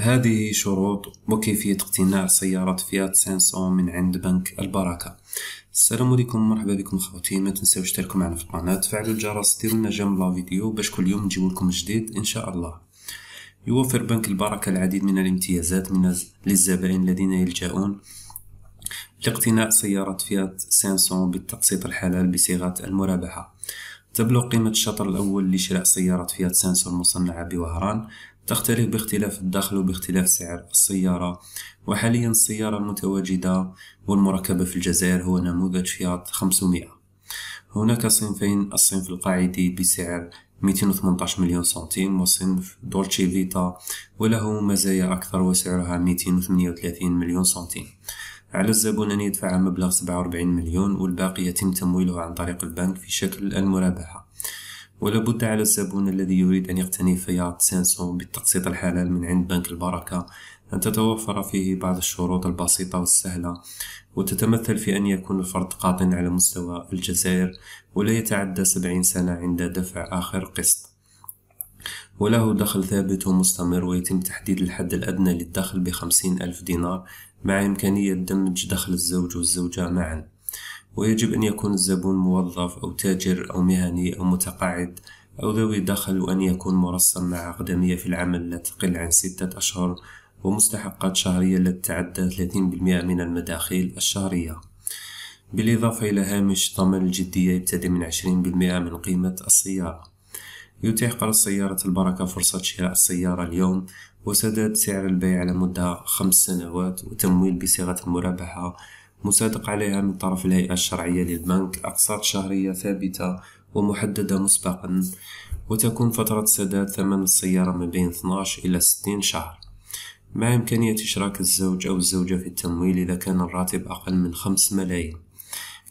هذه شروط وكيفية اقتناء سيارة فيات سانسون من عند بنك البركة السلام عليكم مرحبا بكم خوتي ما تنسوا اشتركوا معنا في القناة تفعلوا الجرس ديروا لنا جنب فيديو باش كل يوم نجيب لكم جديد ان شاء الله يوفر بنك البركة العديد من الامتيازات من للزبائن الذين يلجأون لاقتناء سيارة فيات سانسون بالتقسيط الحلال بصيغة المرابحة تبلغ قيمة الشطر الأول لشراء سيارة فيات سانسون المصنعة بوهران تختلف باختلاف الدخل وباختلاف سعر السيارة وحاليا السيارة المتواجدة والمركبة في الجزائر هو نموذج فيات 500 هناك صنفين الصنف القاعدي بسعر 218 مليون سنتيم وصنف دولتشي فيتا وله مزايا أكثر وسعرها 238 مليون سنتيم على الزبون أن يدفع مبلغ 47 مليون والباقي يتم تمويله عن طريق البنك في شكل المرابحة ولا بد على الزبون الذي يريد أن يقتني فيات سانسون بالتقسيط الحلال من عند بنك البركة أن تتوفر فيه بعض الشروط البسيطة والسهلة وتتمثل في أن يكون الفرد قاطن على مستوى الجزائر ولا يتعدى سبعين سنة عند دفع آخر قسط وله دخل ثابت ومستمر ويتم تحديد الحد الأدنى للدخل بخمسين ألف دينار مع إمكانية دمج دخل الزوج والزوجة معا ويجب أن يكون الزبون موظف أو تاجر أو مهني أو متقاعد أو ذوي دخل وأن يكون مرسم مع أقدمية في العمل لا تقل عن ستة أشهر ومستحقات شهرية لا تتعدى 30% من المداخيل الشهرية بالإضافة إلى هامش ضمان الجدية يبتدئ من 20% من قيمة السيارة يتيح قرض سيارة البركة فرصة شراء السيارة اليوم وسداد سعر البيع على مدة خمس سنوات وتمويل بصيغة المرابحة مصادق عليها من طرف الهيئة الشرعية للبنك أقساط شهرية ثابتة ومحددة مسبقا وتكون فترة سداد ثمن السيارة ما بين 12 إلى 60 شهر مع إمكانية إشراك الزوج أو الزوجة في التمويل إذا كان الراتب أقل من 5 ملايين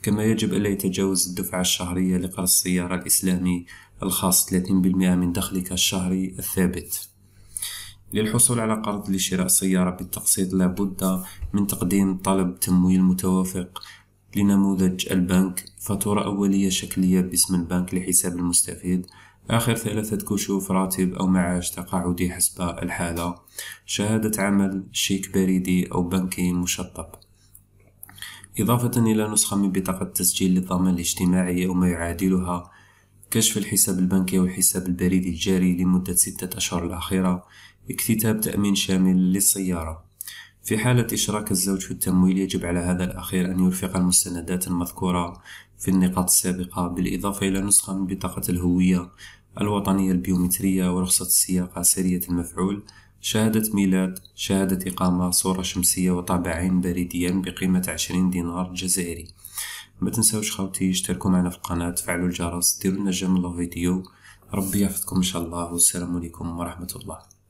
كما يجب ألا يتجاوز الدفعة الشهرية لقرض السيارة الإسلامي الخاص 30% من دخلك الشهري الثابت للحصول على قرض لشراء سيارة بالتقسيط لابد من تقديم طلب تمويل متوافق لنموذج البنك فاتورة أولية شكلية باسم البنك لحساب المستفيد آخر ثلاثة كشوف راتب أو معاش تقاعدي حسب الحالة شهادة عمل شيك بريدي أو بنكي مشطب إضافة إلى نسخة من بطاقة تسجيل للضمان الاجتماعي أو ما يعادلها كشف الحساب البنكي أو الحساب البريدي الجاري لمدة ستة أشهر الأخيرة اكتتاب تأمين شامل للسيارة في حالة إشراك الزوج في التمويل يجب على هذا الأخير أن يرفق المستندات المذكورة في النقاط السابقة بالإضافة إلى نسخة من بطاقة الهوية الوطنية البيومترية ورخصة السياقة سرية المفعول شهادة ميلاد شهادة إقامة صورة شمسية وطابعين بريديا بقيمة عشرين دينار جزائري ما تنساوش خاوتي اشتركوا معنا في القناة فعلوا الجرس ديروا لنا جيم الله فيديو ربي يحفظكم إن شاء الله والسلام عليكم ورحمة الله